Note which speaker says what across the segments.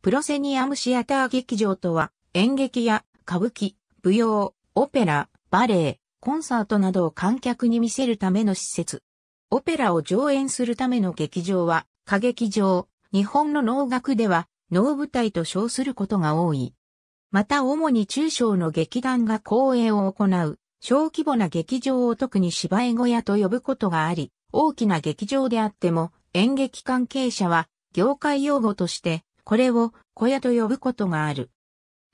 Speaker 1: プロセニアムシアター劇場とは、演劇や歌舞伎、舞踊、オペラ、バレエ、コンサートなどを観客に見せるための施設。オペラを上演するための劇場は、歌劇場、日本の能楽では、能舞台と称することが多い。また主に中小の劇団が公演を行う、小規模な劇場を特に芝居小屋と呼ぶことがあり、大きな劇場であっても、演劇関係者は、業界用語として、これを小屋と呼ぶことがある。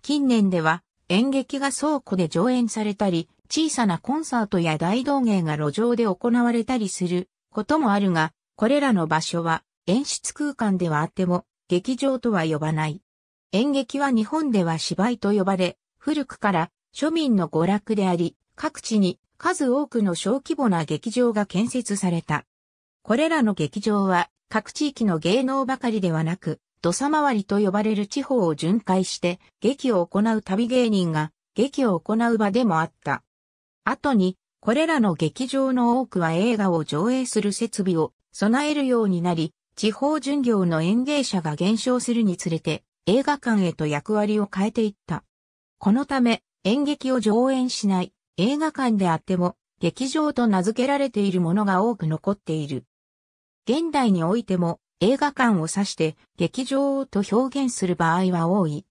Speaker 1: 近年では演劇が倉庫で上演されたり、小さなコンサートや大道芸が路上で行われたりすることもあるが、これらの場所は演出空間ではあっても劇場とは呼ばない。演劇は日本では芝居と呼ばれ、古くから庶民の娯楽であり、各地に数多くの小規模な劇場が建設された。これらの劇場は各地域の芸能ばかりではなく、土佐回りと呼ばれる地方を巡回して、劇を行う旅芸人が、劇を行う場でもあった。後に、これらの劇場の多くは映画を上映する設備を備えるようになり、地方巡業の演芸者が減少するにつれて、映画館へと役割を変えていった。このため、演劇を上演しない映画館であっても、劇場と名付けられているものが多く残っている。現代においても、映画館を指して劇場と表現する場合は多い。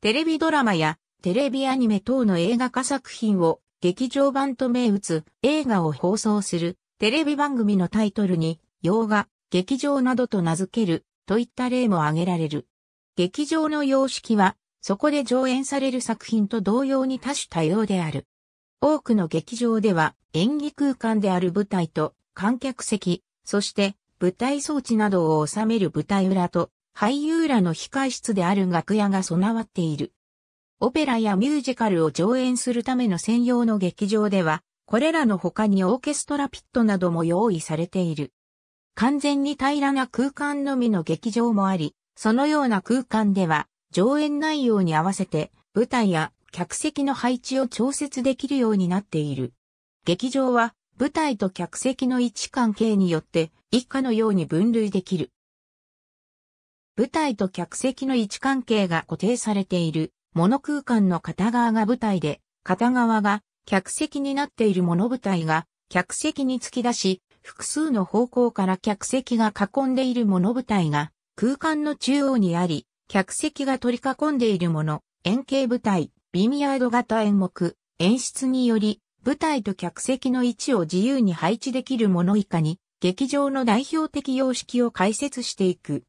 Speaker 1: テレビドラマやテレビアニメ等の映画化作品を劇場版と銘打つ映画を放送するテレビ番組のタイトルに洋画、劇場などと名付けるといった例も挙げられる。劇場の様式はそこで上演される作品と同様に多種多様である。多くの劇場では演技空間である舞台と観客席、そして舞台装置などを収める舞台裏と、俳優らの控室である楽屋が備わっている。オペラやミュージカルを上演するための専用の劇場では、これらの他にオーケストラピットなども用意されている。完全に平らな空間のみの劇場もあり、そのような空間では、上演内容に合わせて、舞台や客席の配置を調節できるようになっている。劇場は舞台と客席の位置関係によって以下のように分類できる。舞台と客席の位置関係が固定されているモノ空間の片側が舞台で、片側が客席になっているモノ舞台が客席に突き出し、複数の方向から客席が囲んでいるモノ舞台が空間の中央にあり、客席が取り囲んでいるもの、円形舞台、ビニヤード型演目、演出により舞台と客席の位置を自由に配置できるもの以下に、劇場の代表的様式を解説していく。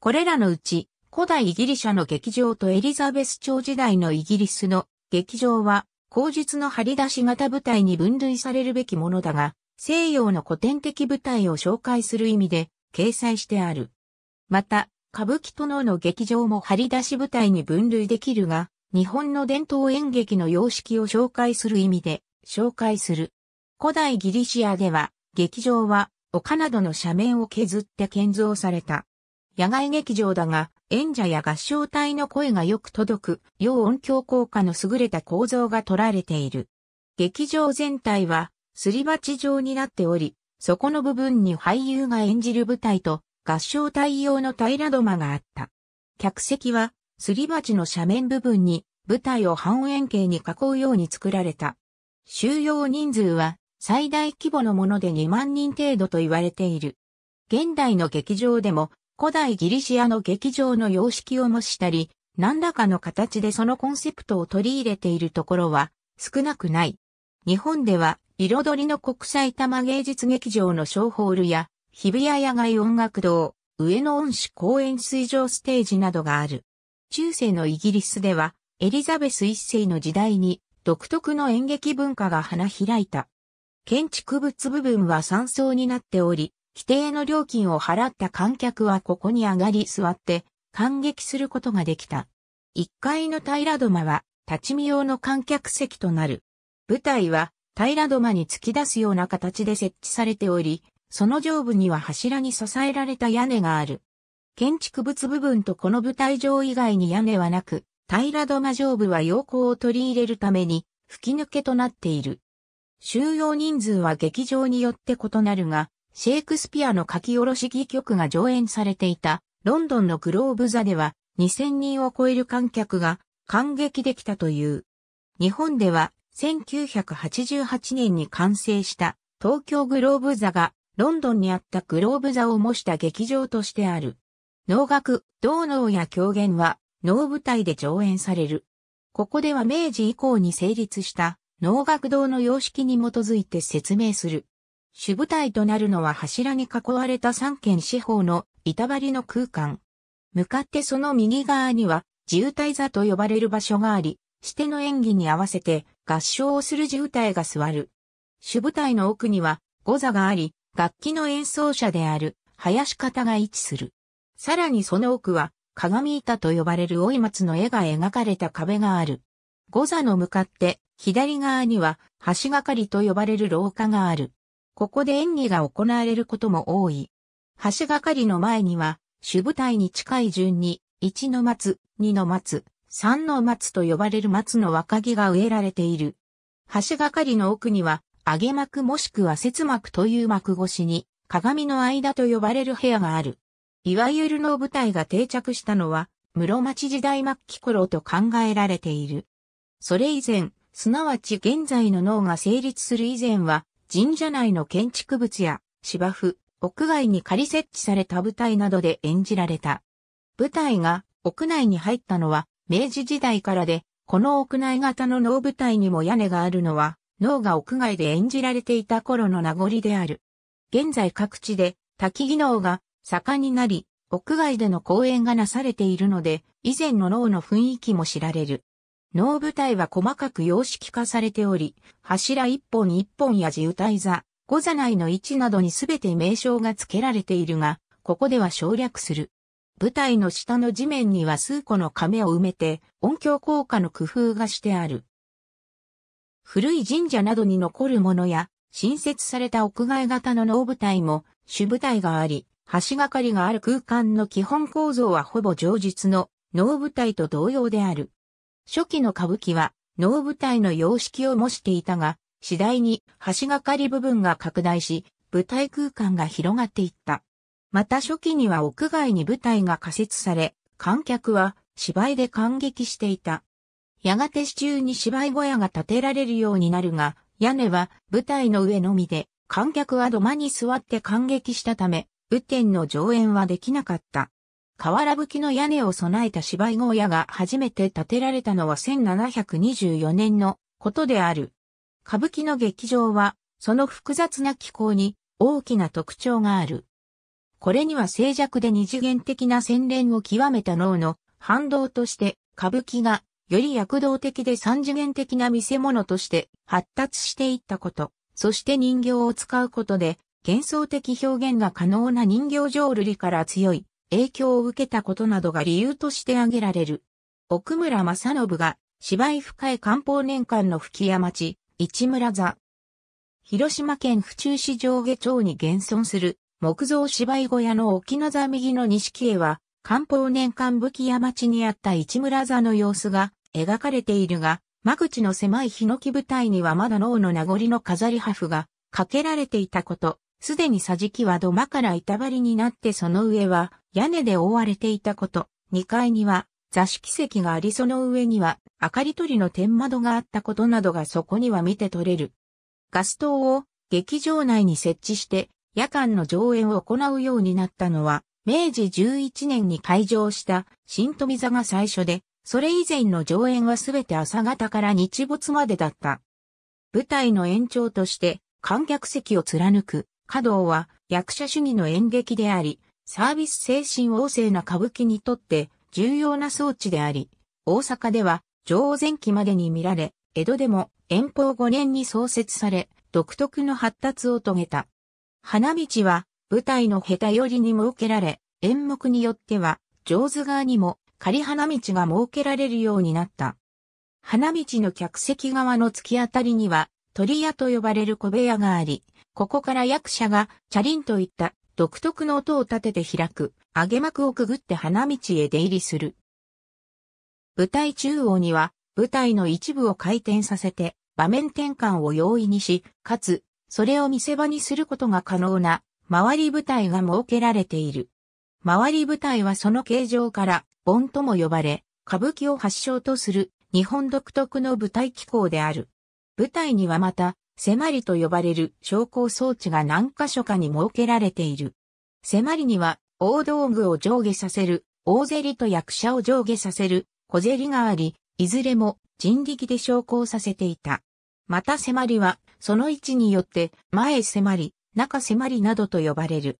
Speaker 1: これらのうち、古代ギリシャの劇場とエリザベス朝時代のイギリスの劇場は、口述の張り出し型舞台に分類されるべきものだが、西洋の古典的舞台を紹介する意味で掲載してある。また、歌舞伎とのの劇場も張り出し舞台に分類できるが、日本の伝統演劇の様式を紹介する意味で紹介する。古代ギリシアでは、劇場は丘などの斜面を削って建造された。野外劇場だが、演者や合唱隊の声がよく届く、要音響効果の優れた構造が取られている。劇場全体は、すり鉢状になっており、そこの部分に俳優が演じる舞台と、合唱隊用の平戸間があった。客席は、すり鉢の斜面部分に、舞台を半円形に囲うように作られた。収容人数は最大規模のもので2万人程度と言われている。現代の劇場でも古代ギリシアの劇場の様式を模したり、何らかの形でそのコンセプトを取り入れているところは少なくない。日本では彩りの国際玉芸術劇場の小ホールや日比谷野外音楽堂、上野恩師公園水上ステージなどがある。中世のイギリスではエリザベス一世の時代に独特の演劇文化が花開いた。建築物部分は山層になっており、規定の料金を払った観客はここに上がり座って感激することができた。1階の平戸間は立ち見用の観客席となる。舞台は平戸間に突き出すような形で設置されており、その上部には柱に支えられた屋根がある。建築物部分とこの舞台上以外に屋根はなく、平戸魔上部は陽光を取り入れるために吹き抜けとなっている。収容人数は劇場によって異なるが、シェイクスピアの書き下ろし戯曲が上演されていたロンドンのグローブ座では2000人を超える観客が感激できたという。日本では1988年に完成した東京グローブ座がロンドンにあったグローブ座を模した劇場としてある。能楽、道能や狂言は能舞台で上演される。ここでは明治以降に成立した能楽堂の様式に基づいて説明する。主舞台となるのは柱に囲われた三軒四方の板張りの空間。向かってその右側には、自由体座と呼ばれる場所があり、しての演技に合わせて合唱をする自由体が座る。主舞台の奥には、五座があり、楽器の演奏者である、林方が位置する。さらにその奥は、鏡板と呼ばれる老松の絵が描かれた壁がある。五座の向かって左側には橋がかりと呼ばれる廊下がある。ここで演技が行われることも多い。橋がかりの前には主舞台に近い順に1の松、2の松、3の松と呼ばれる松の若木が植えられている。橋がかりの奥には揚げ幕もしくは節幕という幕越しに鏡の間と呼ばれる部屋がある。いわゆる能舞台が定着したのは、室町時代末期頃と考えられている。それ以前、すなわち現在の脳が成立する以前は、神社内の建築物や芝生、屋外に仮設置された舞台などで演じられた。舞台が屋内に入ったのは明治時代からで、この屋内型の能舞台にも屋根があるのは、脳が屋外で演じられていた頃の名残である。現在各地で多技能が盛んになり、屋外での公演がなされているので、以前の脳の雰囲気も知られる。脳舞台は細かく様式化されており、柱一本一本や地歌い座、御座内の位置などにすべて名称が付けられているが、ここでは省略する。舞台の下の地面には数個の亀を埋めて、音響効果の工夫がしてある。古い神社などに残るものや、新設された屋外型の脳舞台も、主舞台があり、橋がかりがある空間の基本構造はほぼ上述の能舞台と同様である。初期の歌舞伎は能舞台の様式を模していたが、次第に橋がかり部分が拡大し、舞台空間が広がっていった。また初期には屋外に舞台が仮設され、観客は芝居で感激していた。やがて市中に芝居小屋が建てられるようになるが、屋根は舞台の上のみで、観客は土間に座って感激したため、雨天の上演はできなかった。瓦葺きの屋根を備えた芝居小屋が初めて建てられたのは1724年のことである。歌舞伎の劇場は、その複雑な気候に大きな特徴がある。これには静寂で二次元的な洗練を極めた脳の反動として歌舞伎がより躍動的で三次元的な見せ物として発達していったこと、そして人形を使うことで幻想的表現が可能な人形浄瑠璃から強い影響を受けたことなどが理由として挙げられる。奥村正信が芝居深い漢方年間の吹屋町、市村座。広島県府中市上下町に現存する木造芝居小屋の沖の座右の錦絵は漢方年間吹器屋町にあった市村座の様子が描かれているが、間口の狭い檜舞台にはまだ脳の名残の飾り破布がかけられていたこと、すでに桟敷は土間から板張りになってその上は屋根で覆われていたこと、2階には座敷席がありその上には明かり取りの天窓があったことなどがそこには見て取れる。ガス灯を劇場内に設置して夜間の上演を行うようになったのは明治11年に開場した新富座が最初で、それ以前の上演はすべて朝方から日没までだった。舞台の延長として観客席を貫く華道は役者主義の演劇であり、サービス精神旺盛な歌舞伎にとって重要な装置であり、大阪では上前期までに見られ、江戸でも遠方5年に創設され、独特の発達を遂げた。花道は舞台の下手寄りに設けられ、演目によっては上手側にも仮花道が設けられるようになった。花道の客席側の突き当たりには鳥屋と呼ばれる小部屋があり、ここから役者が、チャリンといった独特の音を立てて開く、揚げ幕をくぐって花道へ出入りする。舞台中央には、舞台の一部を回転させて、場面転換を容易にし、かつ、それを見せ場にすることが可能な、回り舞台が設けられている。回り舞台はその形状から、盆とも呼ばれ、歌舞伎を発祥とする日本独特の舞台機構である。舞台にはまた、迫りと呼ばれる昇降装置が何箇所かに設けられている。迫りには、大道具を上下させる、大リと役者を上下させる、小競があり、いずれも人力で昇降させていた。また迫りは、その位置によって、前迫り、中迫りなどと呼ばれる。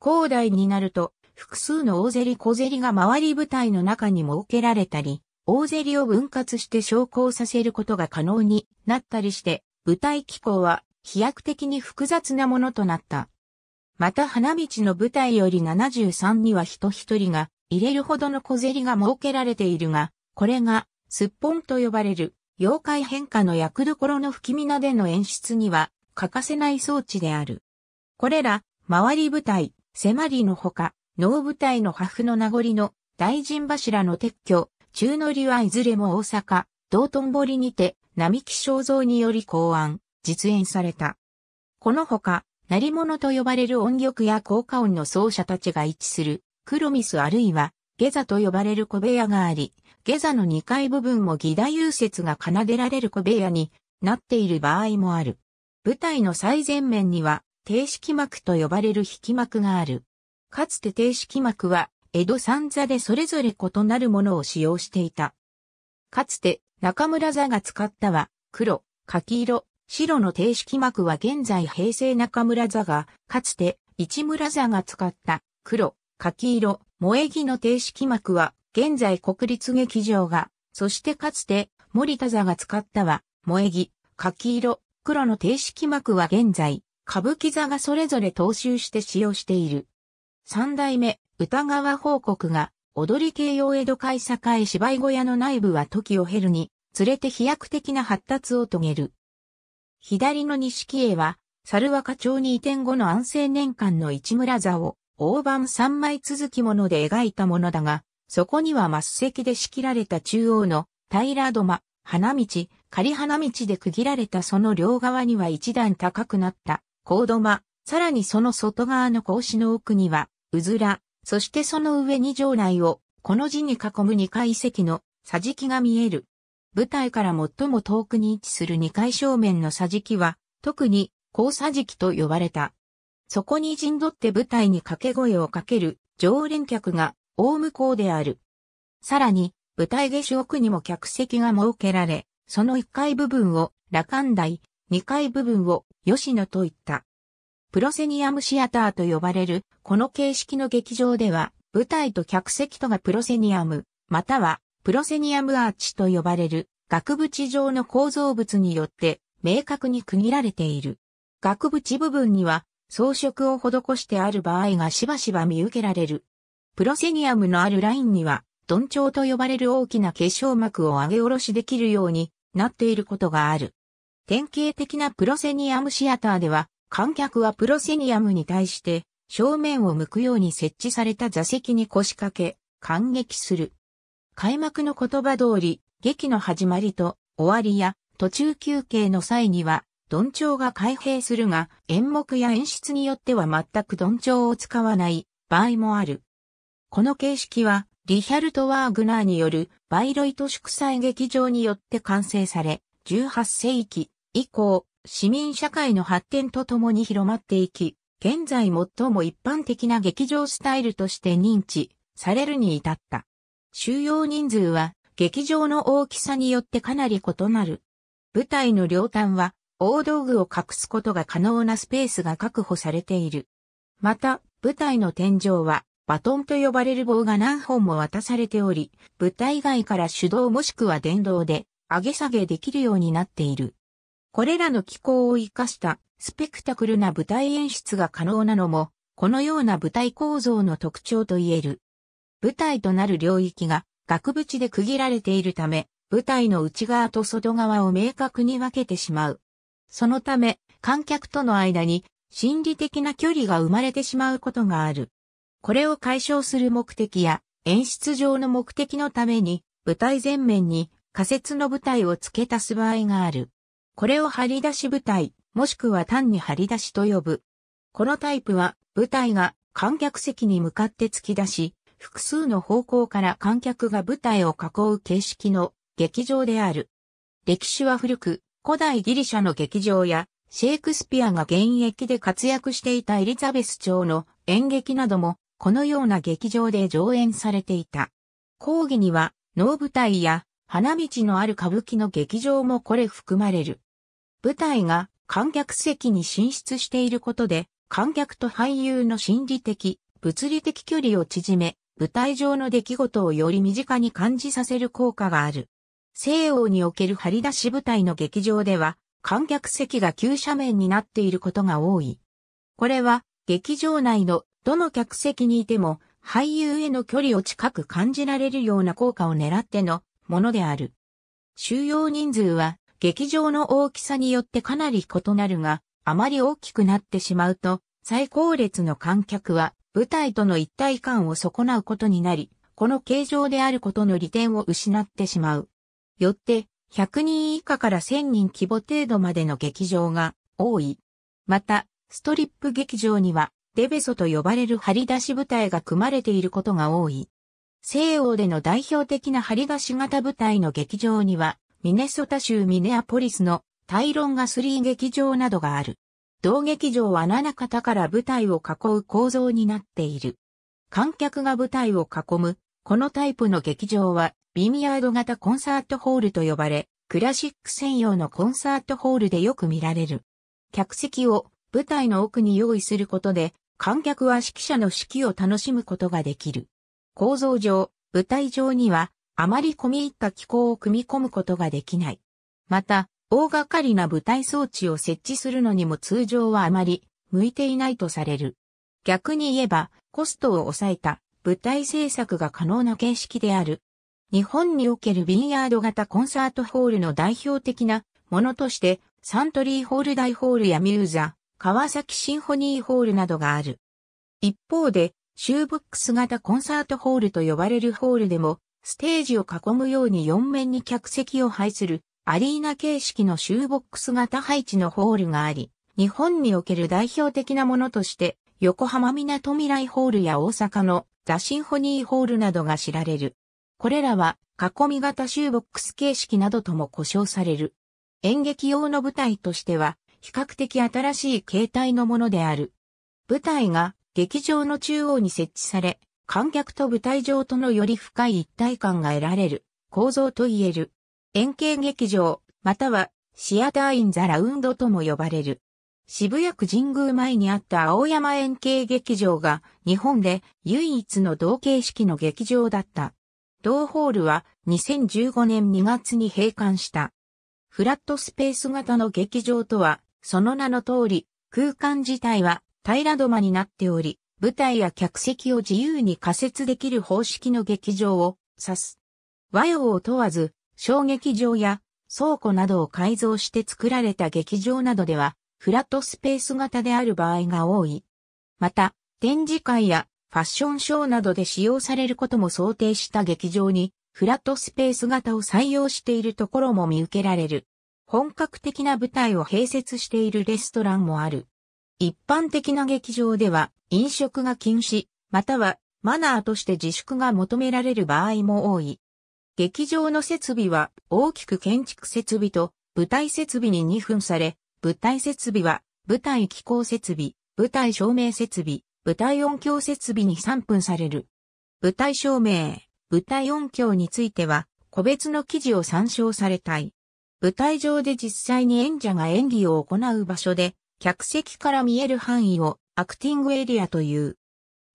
Speaker 1: 高台になると、複数の大リ小競が回り舞台の中に設けられたり、大リを分割して昇降させることが可能になったりして、舞台機構は飛躍的に複雑なものとなった。また花道の舞台より73には人一人が入れるほどの小競りが設けられているが、これがすっぽんと呼ばれる妖怪変化の役どころの気味なでの演出には欠かせない装置である。これら、周り舞台、迫りのほか、能舞台の破風の名残の大臣柱の撤去、中乗りはいずれも大阪、道頓堀にて並木正造により考案、実演された。このほか、鳴り物と呼ばれる音曲や効果音の奏者たちが一致する、クロミスあるいは、下座と呼ばれる小部屋があり、下座の2階部分も義太融説が奏でられる小部屋になっている場合もある。舞台の最前面には、定式幕と呼ばれる引き幕がある。かつて定式幕は、江戸三座でそれぞれ異なるものを使用していた。かつて、中村座が使ったは、黒、柿色、白の定式幕は現在平成中村座が、かつて市村座が使った黒、柿色、萌木の定式幕は、現在国立劇場が、そしてかつて森田座が使ったは、萌木、柿色、黒の定式幕は現在、歌舞伎座がそれぞれ踏襲して使用している。三代目、歌川報告が、踊り系用江戸会栄芝居小屋の内部は時を経るに、つれて飛躍的な発達を遂げる。左の錦絵は、猿若町に移転後の安政年間の市村座を、大判三枚続きもので描いたものだが、そこには末席で仕切られた中央の平戸間、花道、仮花道で区切られたその両側には一段高くなった高土間、さらにその外側の格子の奥には、うずら、そしてその上に城内を、この字に囲む二階席の桟敷が見える。舞台から最も遠くに位置する二階正面の桟敷は、特に、高桟敷と呼ばれた。そこに陣取って舞台に掛け声をかける常連客が大向こうである。さらに、舞台下手奥にも客席が設けられ、その一階部分を羅漢台、二階部分を吉野といった。プロセニアムシアターと呼ばれるこの形式の劇場では、舞台と客席とがプロセニアム、またはプロセニアムアーチと呼ばれる額縁状の構造物によって明確に区切られている。額縁部分には装飾を施してある場合がしばしば見受けられる。プロセニアムのあるラインには、鈍調と呼ばれる大きな化粧膜を上げ下ろしできるようになっていることがある。典型的なプロセニアムシアターでは、観客はプロセニアムに対して、正面を向くように設置された座席に腰掛け、感激する。開幕の言葉通り、劇の始まりと終わりや途中休憩の際には、鈍調が開閉するが、演目や演出によっては全く鈍調を使わない場合もある。この形式は、リヒャルト・ワーグナーによるバイロイト祝祭劇場によって完成され、18世紀以降、市民社会の発展とともに広まっていき、現在最も一般的な劇場スタイルとして認知されるに至った。収容人数は劇場の大きさによってかなり異なる。舞台の両端は大道具を隠すことが可能なスペースが確保されている。また、舞台の天井はバトンと呼ばれる棒が何本も渡されており、舞台外から手動もしくは電動で上げ下げできるようになっている。これらの機構を活かしたスペクタクルな舞台演出が可能なのも、このような舞台構造の特徴と言える。舞台となる領域が額縁で区切られているため、舞台の内側と外側を明確に分けてしまう。そのため、観客との間に心理的な距離が生まれてしまうことがある。これを解消する目的や演出上の目的のために舞台前面に仮説の舞台を付け足す場合がある。これを張り出し舞台、もしくは単に張り出しと呼ぶ。このタイプは舞台が観客席に向かって突き出し、複数の方向から観客が舞台を囲う形式の劇場である。歴史は古く、古代ギリシャの劇場や、シェイクスピアが現役で活躍していたエリザベス朝の演劇なども、このような劇場で上演されていた。講義には、能舞台や花道のある歌舞伎の劇場もこれ含まれる。舞台が観客席に進出していることで、観客と俳優の心理的、物理的距離を縮め、舞台上の出来事をより身近に感じさせる効果がある。西欧における張り出し舞台の劇場では、観客席が急斜面になっていることが多い。これは、劇場内のどの客席にいても、俳優への距離を近く感じられるような効果を狙ってのものである。収容人数は劇場の大きさによってかなり異なるが、あまり大きくなってしまうと、最高列の観客は舞台との一体感を損なうことになり、この形状であることの利点を失ってしまう。よって、100人以下から1000人規模程度までの劇場が多い。また、ストリップ劇場には、デベソと呼ばれる張り出し舞台が組まれていることが多い。西欧での代表的な張り出し型舞台の劇場には、ミネソタ州ミネアポリスのタイロンガスリー劇場などがある。同劇場は7方から舞台を囲う構造になっている。観客が舞台を囲む、このタイプの劇場は、ビニヤード型コンサートホールと呼ばれ、クラシック専用のコンサートホールでよく見られる。客席を舞台の奥に用意することで、観客は指揮者の指揮を楽しむことができる。構造上、舞台上には、あまり込み入った機構を組み込むことができない。また、大掛かりな舞台装置を設置するのにも通常はあまり向いていないとされる。逆に言えば、コストを抑えた舞台制作が可能な形式である。日本におけるビンヤード型コンサートホールの代表的なものとして、サントリーホール大ホールやミューザ、川崎シンフォニーホールなどがある。一方で、シューブックス型コンサートホールと呼ばれるホールでも、ステージを囲むように4面に客席を配するアリーナ形式のシューボックス型配置のホールがあり、日本における代表的なものとして、横浜みなとみらいホールや大阪のザ・シンフォニーホールなどが知られる。これらは囲み型シューボックス形式などとも呼称される。演劇用の舞台としては、比較的新しい形態のものである。舞台が劇場の中央に設置され、観客と舞台上とのより深い一体感が得られる構造と言える。円形劇場、またはシアターインザラウンドとも呼ばれる。渋谷区神宮前にあった青山円形劇場が日本で唯一の同形式の劇場だった。同ホールは2015年2月に閉館した。フラットスペース型の劇場とは、その名の通り、空間自体は平らまになっており、舞台や客席を自由に仮設できる方式の劇場を指す。和洋を問わず、小劇場や倉庫などを改造して作られた劇場などでは、フラットスペース型である場合が多い。また、展示会やファッションショーなどで使用されることも想定した劇場に、フラットスペース型を採用しているところも見受けられる。本格的な舞台を併設しているレストランもある。一般的な劇場では飲食が禁止、またはマナーとして自粛が求められる場合も多い。劇場の設備は大きく建築設備と舞台設備に2分され、舞台設備は舞台機構設備、舞台照明設備、舞台音響設備に3分される。舞台照明、舞台音響については、個別の記事を参照されたい。舞台上で実際に演者が演技を行う場所で、客席から見える範囲をアクティングエリアという。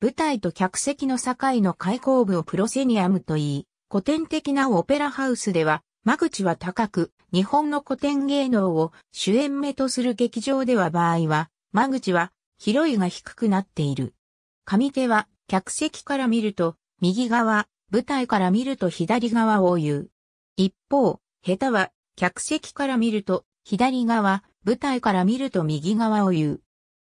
Speaker 1: 舞台と客席の境の開口部をプロセニアムといい、古典的なオペラハウスでは、間口は高く、日本の古典芸能を主演目とする劇場では場合は、間口は広いが低くなっている。上手は客席から見ると右側、舞台から見ると左側を言う。一方、下手は客席から見ると左側、舞台から見ると右側を言う。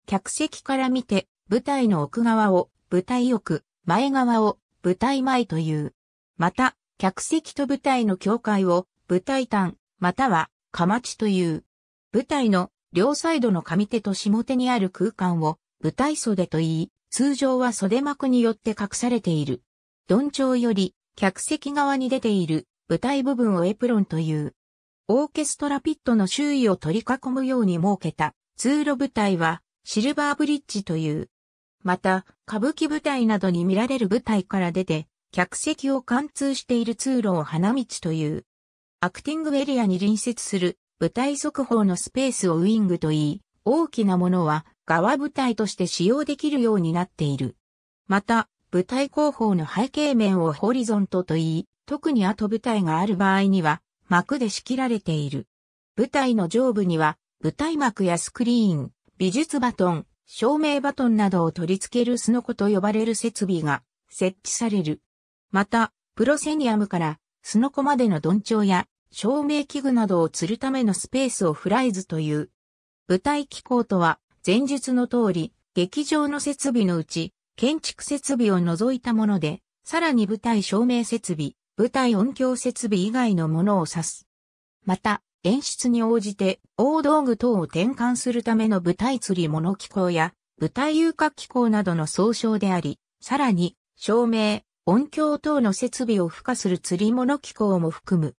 Speaker 1: 客席から見て舞台の奥側を舞台奥、前側を舞台前という。また、客席と舞台の境界を舞台端、または、かまちという。舞台の両サイドの上手と下手にある空間を舞台袖と言い、通常は袖幕によって隠されている。鈍調より客席側に出ている舞台部分をエプロンという。オーケストラピットの周囲を取り囲むように設けた通路舞台はシルバーブリッジという。また、歌舞伎舞台などに見られる舞台から出て、客席を貫通している通路を花道という。アクティングエリアに隣接する舞台速報のスペースをウィングといい、大きなものは側舞台として使用できるようになっている。また、舞台後方の背景面をホリゾントといい、特に後舞台がある場合には幕で仕切られている。舞台の上部には舞台幕やスクリーン、美術バトン、照明バトンなどを取り付けるスノコと呼ばれる設備が設置される。また、プロセニアムから、すのこまでの鈍帳や、照明器具などを吊るためのスペースをフライズという。舞台機構とは、前述の通り、劇場の設備のうち、建築設備を除いたもので、さらに舞台照明設備、舞台音響設備以外のものを指す。また、演出に応じて、大道具等を転換するための舞台吊り物機構や、舞台遊郭機構などの総称であり、さらに、照明、音響等の設備を付加する釣り物機構も含む。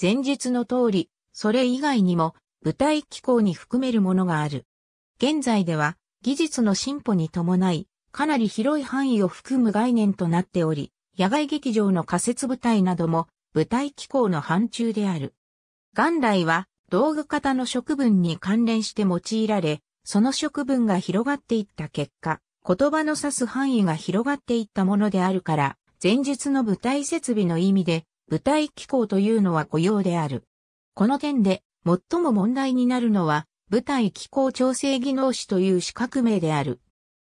Speaker 1: 前述の通り、それ以外にも舞台機構に含めるものがある。現在では技術の進歩に伴い、かなり広い範囲を含む概念となっており、野外劇場の仮設舞台なども舞台機構の範疇である。元来は道具型の食分に関連して用いられ、その食分が広がっていった結果、言葉の指す範囲が広がっていったものであるから、前述の舞台設備の意味で、舞台機構というのは雇用である。この点で、最も問題になるのは、舞台機構調整技能士という資格名である。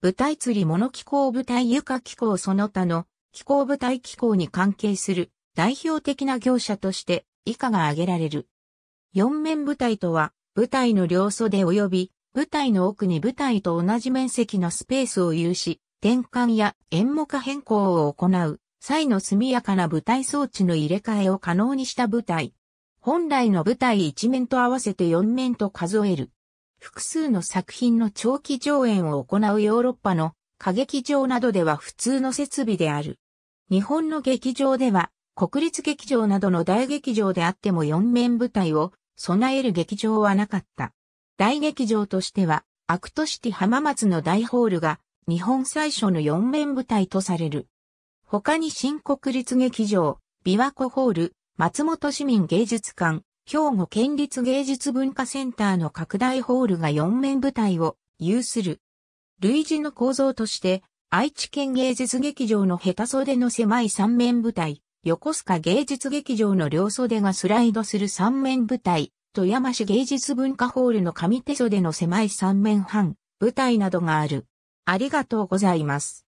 Speaker 1: 舞台釣り物機構舞台床機構その他の機構舞台機構に関係する代表的な業者として以下が挙げられる。四面舞台とは舞台の両袖及び舞台の奥に舞台と同じ面積のスペースを有し、転換や演目変更を行う際の速やかな舞台装置の入れ替えを可能にした舞台。本来の舞台1面と合わせて4面と数える。複数の作品の長期上演を行うヨーロッパの歌劇場などでは普通の設備である。日本の劇場では国立劇場などの大劇場であっても4面舞台を備える劇場はなかった。大劇場としてはアクトシティ浜松の大ホールが日本最初の四面舞台とされる。他に新国立劇場、琵琶湖ホール、松本市民芸術館、兵庫県立芸術文化センターの拡大ホールが四面舞台を有する。類似の構造として、愛知県芸術劇場の下手袖の狭い三面舞台、横須賀芸術劇場の両袖がスライドする三面舞台、富山市芸術文化ホールの上手袖の狭い三面半、舞台などがある。ありがとうございます。